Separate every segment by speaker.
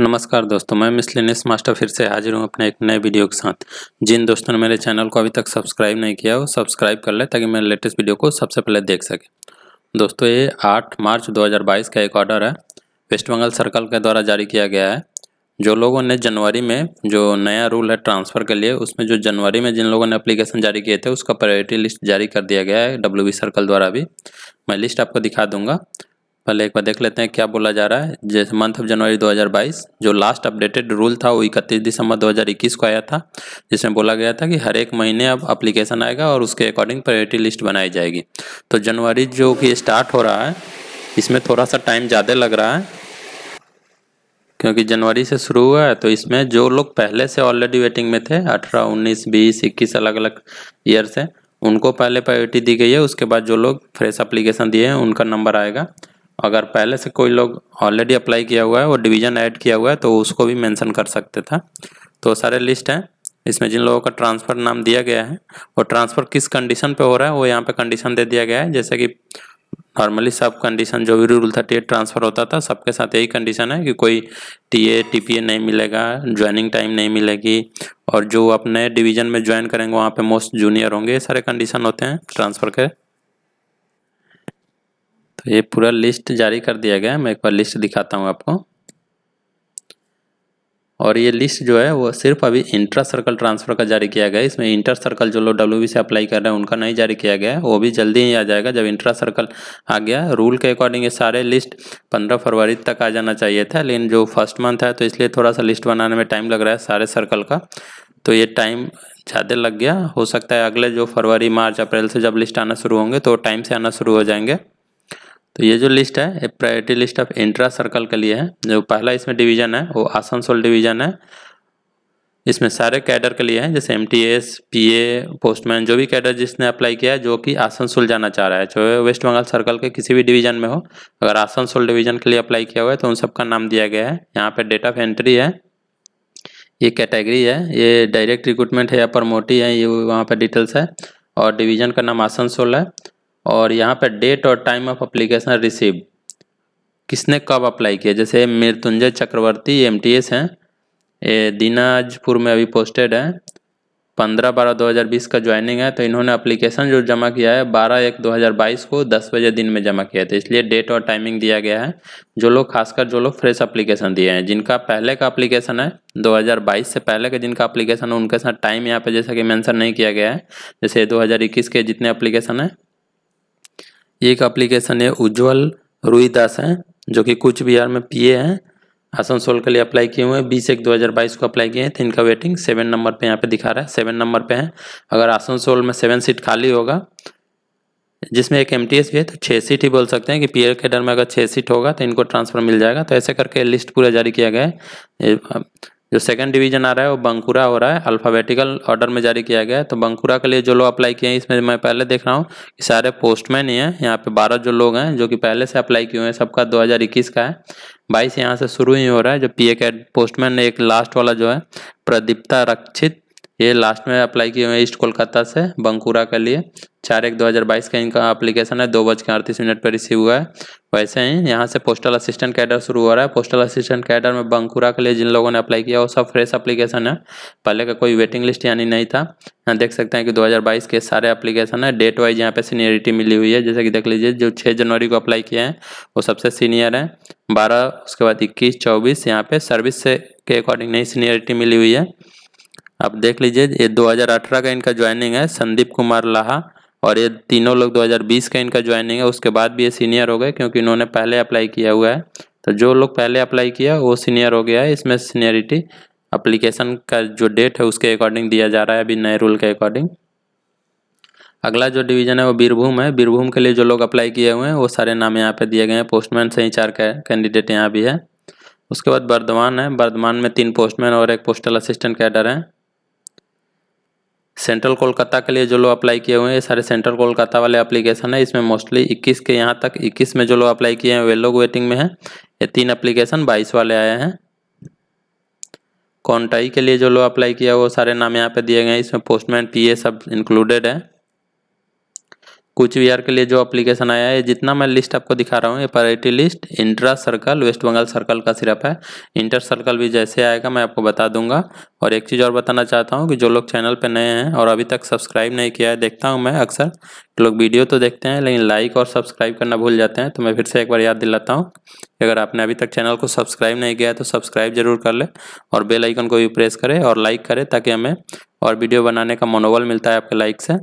Speaker 1: नमस्कार दोस्तों मैं मिसलिनिस मास्टर फिर से हाजिर हूँ अपने एक नए वीडियो के साथ जिन दोस्तों ने मेरे चैनल को अभी तक सब्सक्राइब नहीं किया हो सब्सक्राइब कर ले ताकि मेरे लेटेस्ट वीडियो को सबसे पहले देख सके दोस्तों ये 8 मार्च 2022 का एक ऑर्डर है वेस्ट बंगाल सर्कल के द्वारा जारी किया गया है जो लोगों ने जनवरी में जो नया रूल है ट्रांसफ़र के लिए उसमें जो जनवरी में जिन लोगों ने अप्लीकेशन जारी किए थे उसका प्रायोरिटी लिस्ट जारी कर दिया गया है डब्ल्यू सर्कल द्वारा भी मैं लिस्ट आपको दिखा दूंगा पहले एक बार देख लेते हैं क्या बोला जा रहा है जैसे मंथ ऑफ जनवरी 2022 जो लास्ट अपडेटेड रूल था वो इकतीस दिसंबर 2021 को आया था जिसमें बोला गया था कि हर एक महीने अब अप्लीकेशन आएगा और उसके अकॉर्डिंग प्रायोरिटी लिस्ट बनाई जाएगी तो जनवरी जो कि स्टार्ट हो रहा है इसमें थोड़ा सा टाइम ज़्यादा लग रहा है क्योंकि जनवरी से शुरू हुआ है तो इसमें जो लोग पहले से ऑलरेडी वेटिंग में थे अठारह उन्नीस बीस इक्कीस अलग अलग ईयर से उनको पहले प्रायोरिटी दी गई है उसके बाद जो लोग फ्रेश अप्लीकेशन दिए हैं उनका नंबर आएगा अगर पहले से कोई लोग ऑलरेडी अप्लाई किया हुआ है वो डिवीजन ऐड किया हुआ है तो उसको भी मेंशन कर सकते था तो सारे लिस्ट हैं इसमें जिन लोगों का ट्रांसफ़र नाम दिया गया है और ट्रांसफ़र किस कंडीशन पे हो रहा है वो यहाँ पे कंडीशन दे दिया गया है जैसे कि नॉर्मली सब कंडीशन जो भी रूल थर्टी एट ट्रांसफ़र होता था सबके साथ यही कंडीशन है कि कोई T A T P A नहीं मिलेगा ज्वाइनिंग टाइम नहीं मिलेगी और जो अपने डिवीज़न में ज्वाइन करेंगे वहाँ पर मोस्ट जूनियर होंगे ये सारे कंडीशन होते हैं ट्रांसफ़र के तो ये पूरा लिस्ट जारी कर दिया गया है मैं एक बार लिस्ट दिखाता हूँ आपको और ये लिस्ट जो है वो सिर्फ अभी इंट्रा सर्कल ट्रांसफ़र का जारी किया गया है इसमें इंटर सर्कल जो लोग डब्ल्यू से अप्लाई कर रहे हैं उनका नहीं जारी किया गया है वो भी जल्दी ही आ जाएगा जब इंट्रा सर्कल आ गया रूल के अकॉर्डिंग ये सारे लिस्ट 15 फरवरी तक आ जाना चाहिए था लेकिन जो फर्स्ट मंथ है तो इसलिए थोड़ा सा लिस्ट बनाने में टाइम लग रहा है सारे सर्कल का तो ये टाइम ज़्यादा लग गया हो सकता है अगले जो फरवरी मार्च अप्रैल से जब लिस्ट आना शुरू होंगे तो टाइम से आना शुरू हो जाएंगे तो ये जो लिस्ट है ये priority list of intra circle के लिए है जो पहला इसमें डिवीजन है वो आसनसोल डिवीजन है इसमें सारे कैडर के लिए हैं जैसे M T S P A postman जो भी कैडर जिसने अप्लाई किया है जो कि आसनसोल जाना चाह रहा है चाहे वेस्ट बंगाल सर्कल के किसी भी डिवीजन में हो अगर आसनसोल डिवीजन के लिए अप्लाई किया हुआ है तो उन सबका नाम दिया गया है यहाँ पर डेट ऑफ एंट्री है ये कैटेगरी है ये डायरेक्ट रिक्रूटमेंट है या प्रमोटी है ये वहाँ पर डिटेल्स है और डिवीजन का नाम आसनसोल है और यहाँ पर डेट और टाइम ऑफ अप्लीकेशन रिसीव किसने कब अप्लाई किया जैसे Mrityunjay Chakraborty M T S हैं ये दिनाजपुर में अभी पोस्टेड है पंद्रह बारह दो हज़ार बीस का ज्वाइनिंग है तो इन्होंने अप्लीकेशन जो जमा किया है बारह एक दो हज़ार बाईस को दस बजे दिन में जमा किया था तो इसलिए डेट और टाइमिंग दिया गया है जो लोग खासकर जो लोग फ्रेश अप्लीकेशन दिए हैं जिनका पहले का अप्लीकेशन है दो हज़ार बाईस से पहले का जिनका अप्लीकेशन है उनके साथ टाइम यहाँ पर जैसा कि मैंसन नहीं किया गया है जैसे दो हज़ार इक्कीस के जितने अप्लीकेशन है एक अप्लीकेशन है उज्ज्वल रुईदास हैं जो कि कुछ बिहार में पीए हैं आसनसोल के लिए अप्लाई किए हुए हैं बीस एक दो हज़ार बाईस को अप्लाई किए हैं तो इनका वेटिंग सेवन नंबर पे यहाँ पे दिखा रहा है सेवन नंबर पे है अगर आसनसोल में सेवन सीट खाली होगा जिसमें एक एम भी है तो छः सीट ही बोल सकते हैं कि पी कैडर में अगर छः सीट होगा तो इनको ट्रांसफ़र मिल जाएगा तो ऐसे करके लिस्ट पूरा जारी किया गया है जो सेकंड डिवीजन आ रहा है वो बंकुरा हो रहा है अल्फाबेटिकल ऑर्डर में जारी किया गया है तो बंकुरा के लिए जो लोग अप्लाई किए हैं इसमें मैं पहले देख रहा हूँ कि सारे पोस्टमैन ही हैं यहाँ पे बारह जो लोग हैं जो कि पहले से अप्लाई किए हुए हैं सबका 2021 का है बाईस यहाँ से शुरू ही हो रहा है जो पी ए पोस्टमैन एक लास्ट वाला जो है प्रदीप्ता रक्षित ये लास्ट में अप्लाई किए हुए ईस्ट कोलकाता से बंकुरा के लिए चार एक 2022 का इनका अप्लीकेशन है दो बज के अड़तीस मिनट पर रिसीव हुआ है वैसे ही यहाँ से पोस्टल असिस्टेंट कैडर शुरू हो रहा है पोस्टल असिस्टेंट कैडर में बंकुरा के लिए जिन लोगों ने अप्लाई किया वो सब फ्रेश अप्लीकेशन है पहले का कोई वेटिंग लिस्ट यानी नहीं था यहाँ देख सकते हैं कि 2022 के सारे अप्लीकेशन है डेट वाइज यहाँ पे सीनियरिटी मिली हुई है जैसे कि देख लीजिए जो छः जनवरी को अप्लाई किए हैं वो सबसे सीनियर हैं बारह उसके बाद इक्कीस चौबीस यहाँ पे सर्विस से के अकॉर्डिंग नई सीनियरिटी मिली हुई है आप देख लीजिए ये 2018 का इनका ज्वाइनिंग है संदीप कुमार लाहा और ये तीनों लोग 2020 का इनका ज्वाइनिंग है उसके बाद भी ये सीनियर हो गए क्योंकि इन्होंने पहले अप्लाई किया हुआ है तो जो लोग पहले अप्लाई किया वो सीनियर हो गया है इसमें सीनियरिटी अप्लीकेशन का जो डेट है उसके अकॉर्डिंग दिया जा रहा है अभी नए रूल के अकॉर्डिंग अगला जो डिवीज़न है वो बीरभूम है बीरभूम के लिए जो लोग अप्लाई किए हुए हैं वो सारे नाम यहाँ पे दिए गए हैं पोस्टमैन से ही चार कैंडिडेट यहाँ भी है उसके बाद बर्धमान है बर्धमान में तीन पोस्टमैन और एक पोस्टल असिस्टेंट कैडर हैं सेंट्रल कोलकाता के लिए जो लोग अप्लाई किए हुए हैं ये सारे सेंट्रल कोलकाता वाले एप्लीकेशन है इसमें मोस्टली 21 के यहाँ तक 21 में जो लोग अप्लाई किए हैं वे लोग वेटिंग में हैं ये तीन अप्लीकेशन 22 वाले आए हैं कॉन्टाई के लिए जो लोग अप्लाई किया वो सारे नाम यहाँ पे दिए गए हैं इसमें पोस्टमैन पीए सब इंक्लूडेड है कुछ बिहार के लिए जो अप्लीकेशन आया है जितना मैं लिस्ट आपको दिखा रहा हूँ ये priority list intra circle West Bengal circle का सिर्फ है इंटर सर्कल भी जैसे आएगा मैं आपको बता दूंगा और एक चीज़ और बताना चाहता हूँ कि जो लोग चैनल पर नए हैं और अभी तक सब्सक्राइब नहीं किया है देखता हूँ मैं अक्सर लोग वीडियो तो देखते हैं लेकिन लाइक और सब्सक्राइब करना भूल जाते हैं तो मैं फिर से एक बार याद दिलाता हूँ अगर आपने अभी तक चैनल को सब्सक्राइब नहीं किया है तो सब्सक्राइब जरूर कर ले और बेल आइकन को भी प्रेस करें और लाइक करें ताकि हमें और वीडियो बनाने का मनोबल मिलता है आपके लाइक से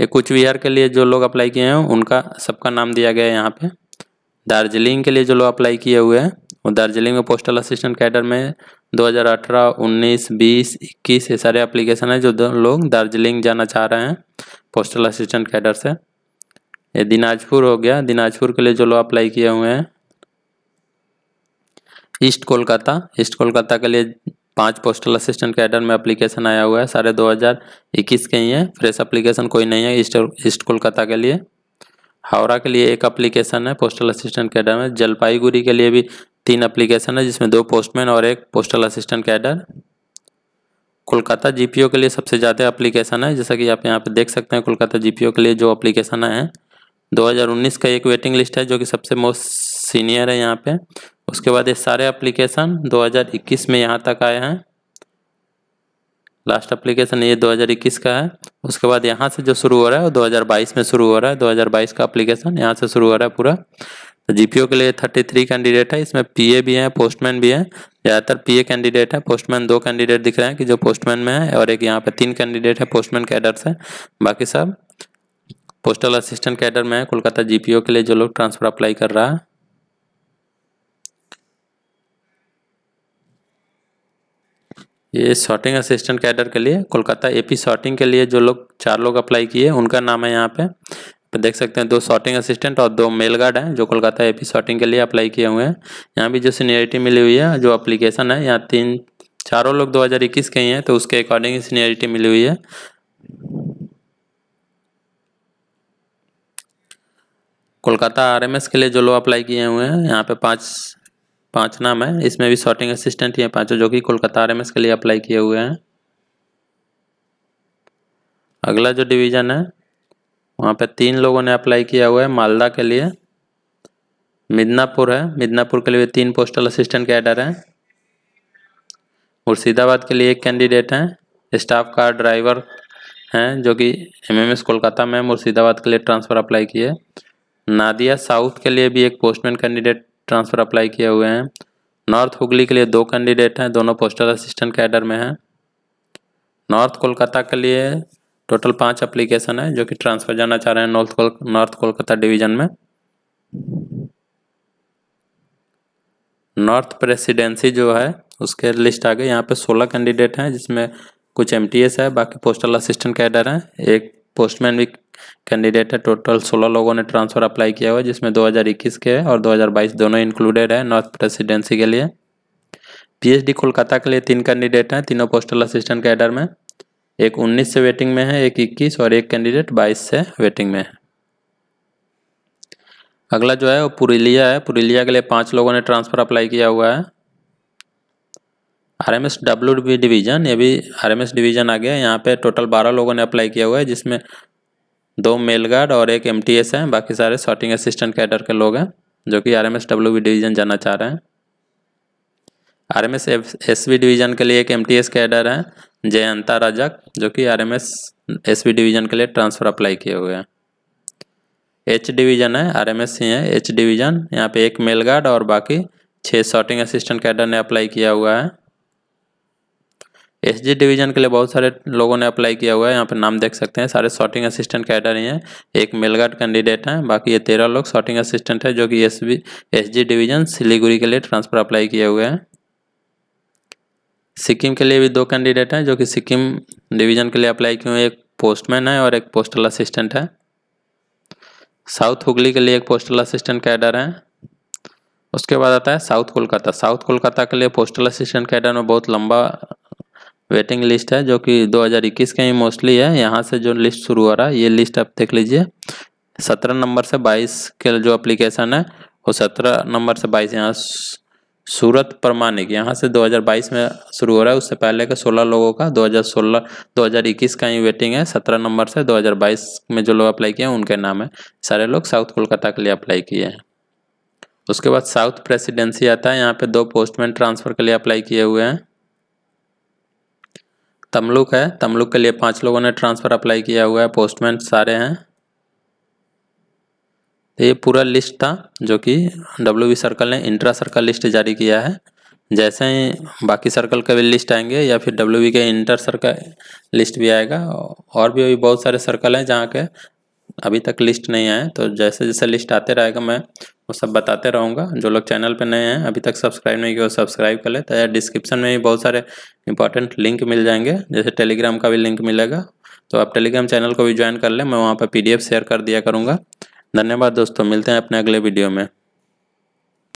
Speaker 1: ये कुछ विहार के लिए जो लोग अप्लाई किए हैं उनका सबका नाम दिया गया है यहाँ पे दार्जिलिंग के लिए जो लोग अप्लाई किए हुए हैं वो दार्जिलिंग में पोस्टल असिस्टेंट कैडर में 2018, 19, 20, 21 ये सारे अप्लीकेशन है जो लोग दार्जिलिंग जाना चाह रहे हैं पोस्टल असिस्टेंट कैडर से ये दिनाजपुर हो गया दिनाजपुर के लिए जो लोग अप्लाई किए हुए हैं ईस्ट कोलकाता ईस्ट कोलकाता के लिए पांच पोस्टल असिस्टेंट कैडर में अप्लीकेशन आया हुआ है सारे 2021 के ही हैं फ्रेश अप्लीकेशन कोई नहीं है ईस्ट ईस्ट कोलकाता के लिए हावड़ा के लिए एक अप्लीकेशन है पोस्टल असिस्टेंट कैडर में जलपाईगुड़ी के लिए भी तीन अप्लीकेशन है जिसमें दो पोस्टमैन और एक postal assistant cadre Kolkata GPO के लिए सबसे ज़्यादा एप्लीकेशन है जैसा कि आप यहाँ पर देख सकते हैं कोलकाता जीपीओ के लिए जो एप्लीकेशन है 2019 का एक वेटिंग लिस्ट है जो कि सबसे मोस्ट सीनियर है यहाँ पे उसके बाद ये सारे एप्लीकेशन 2021 में यहाँ तक आए हैं लास्ट एप्लीकेशन ये 2021 का है उसके बाद यहाँ से जो शुरू हो रहा है वो 2022 में शुरू हो रहा है 2022 का एप्लीकेशन यहाँ से शुरू हो रहा है पूरा तो जी के लिए 33 कैंडिडेट है इसमें पीए भी हैं पोस्टमैन भी हैं ज़्यादातर पीए कैंडिडेट है पोस्टमैन दो कैंडिडेट दिख रहे हैं कि जो पोस्टमैन में है और एक यहाँ पर तीन कैंडिडेट है पोस्टमैन कैडर से बाकी सब पोस्टल असिस्टेंट कैडर में है कोलकाता जीपीओ के लिए जो लोग ट्रांसफर अप्लाई कर रहा है ये शॉर्टिंग असिस्टेंट कैडर के लिए कोलकाता एपी शॉर्टिंग के लिए जो लोग चार लोग अप्लाई किए उनका नाम है यहाँ पे तो देख सकते हैं दो शॉर्टिंग असिस्टेंट और दो मेल गार्ड हैं जो कोलकाता एपी शॉर्टिंग के लिए अप्लाई किए हुए हैं यहाँ भी जो सीनियरिटी मिली हुई है जो अप्लीकेशन है यहाँ तीन चारों लोग दो के ही हैं तो उसके अकॉर्डिंग सीनियरिटी मिली हुई है कोलकाता आरएमएस के लिए जो लोग अप्लाई किए हुए हैं यहाँ पे पाँच पांच नाम है इसमें भी शॉर्टिंग असिस्टेंट ही हैं पांचों जो कि कोलकाता आर के लिए अप्लाई किए हुए हैं अगला जो डिवीज़न है वहाँ पे तीन लोगों ने अप्लाई किया हुआ है मालदा के लिए मिदनापुर है मिदनापुर के लिए तीन पोस्टल असिस्टेंट कैडर हैं मुर्शिदाबाद के लिए एक कैंडिडेट हैं स्टाफ कार ड्राइवर हैं जो कि एमएमएस कोलकाता में मुर्शिदाबाद के लिए ट्रांसफ़र अप्लाई किए नादिया साउथ के लिए भी एक पोस्टमैन कैंडिडेट ट्रांसफ़र अप्लाई किए हुए हैं नॉर्थ हुगली के लिए दो कैंडिडेट हैं दोनों पोस्टल असिस्टेंट कैडर में हैं नॉर्थ कोलकाता के लिए टोटल पाँच अप्लीकेशन है जो कि ट्रांसफ़र जाना चाह रहे हैं नॉर्थ कोल नॉर्थ कोलकाता डिवीज़न में नॉर्थ प्रेसिडेंसी जो है उसके लिस्ट आ गए यहाँ पे सोलह कैंडिडेट हैं जिसमें कुछ एमटीएस है बाकी पोस्टल असिस्टेंट कैडर हैं एक पोस्टमैन भी कैंडिडेट है टोटल सोलह लोगों ने ट्रांसफर अप्लाई किया हुआ है जिसमें 2021 के और 2022 दोनों इंक्लूडेड है नॉर्थ प्रेसिडेंसी के लिए पीएचडी कोलकाता के लिए तीन कैंडिडेट हैं तीनों पोस्टल असिस्टेंट कैडर में एक 19 से वेटिंग में है एक 21 और एक कैंडिडेट 22 से वेटिंग में है अगला जो है वो पुरुलिया है पुरुलिया के लिए पाँच लोगों ने ट्रांसफर अप्लाई किया हुआ है R M S W B division ये भी आर एम एस डिवीज़न आ गया यहाँ पे टोटल बारह लोगों ने अप्लाई किया हुआ है जिसमें दो मेल गार्ड और एक एम टी एस है बाकी सारे शॉटिंग असिस्टेंट कैडर के लोग हैं जो कि R M S W B division जाना चाह रहे हैं R M S S V division के लिए एक एम टी एस कैडर है जयंता रजक जो कि R M S S V division के लिए ट्रांसफ़र अप्लाई किए हुए हैं एच डिवीज़न है आर एम एस सी है एच डिवीज़न यहाँ पे एक मेल गार्ड और बाकी छः शॉटिंग असिस्टेंट कैडर ने अप्लाई किया हुआ है एस जी डिवीजन के लिए बहुत सारे लोगों ने अप्लाई किया हुआ है यहाँ पर नाम देख सकते हैं सारे शॉर्टिंग असिस्टेंट कैडर ही हैं एक मेलगार्ड कैंडिडेट हैं बाकी ये तेरह लोग शॉर्टिंग असिस्टेंट है जो कि S B S G division Siliguri के लिए ट्रांसफर अप्लाई किए हुए हैं सिक्किम के लिए भी दो कैंडिडेट हैं जो कि सिक्किम डिवीजन के लिए अप्लाई किए हुए एक पोस्टमैन है और एक पोस्टल असिस्टेंट है साउथ हुगली के लिए एक पोस्टल असिस्टेंट कैडर है उसके बाद आता है साउथ कोलकाता साउथ कोलकाता के लिए पोस्टल असिस्टेंट कैडर में बहुत लंबा वेटिंग लिस्ट है जो कि 2021 के ही मोस्टली है यहाँ से जो लिस्ट शुरू हो रहा है ये लिस्ट आप देख लीजिए सत्रह नंबर से बाईस के जो अप्लीकेशन है वो सत्रह नंबर से बाईस यहाँ सूरत प्रमाणिक यहाँ से 2022 में शुरू हो रहा है उससे पहले के 16 लोगों का 2016 2021 का ही वेटिंग है 17 नंबर से 2022 में जो लोग अप्लाई किए हैं उनके नाम है सारे लोग साउथ कोलकाता के लिए अप्लाई किए हैं उसके बाद साउथ प्रेसिडेंसी आता है यहाँ पे दो पोस्टमैन ट्रांसफ़र के लिए अप्लाई किए हुए हैं तमलुक है तमलुक के लिए पांच लोगों ने ट्रांसफ़र अप्लाई किया हुआ है पोस्टमैन सारे हैं तो ये पूरा लिस्ट था जो कि डब्ल्यू सर्कल ने इंट्रा सर्कल लिस्ट जारी किया है जैसे ही बाकी सर्कल के भी लिस्ट आएंगे या फिर डब्ल्यू के इंटर सर्कल लिस्ट भी आएगा और भी अभी बहुत सारे सर्कल हैं जहाँ के अभी तक लिस्ट नहीं आए तो जैसे जैसे लिस्ट आते रहेगा मैं वो सब बताते रहूँगा जो लोग चैनल पे नए हैं अभी तक सब्सक्राइब नहीं किया सब्सक्राइब कर ले तो डिस्क्रिप्शन में भी बहुत सारे इंपॉर्टेंट लिंक मिल जाएंगे जैसे टेलीग्राम का भी लिंक मिलेगा तो आप टेलीग्राम चैनल को भी ज्वाइन कर लें मैं वहाँ पर पी शेयर कर दिया करूँगा धन्यवाद दोस्तों मिलते हैं अपने अगले वीडियो में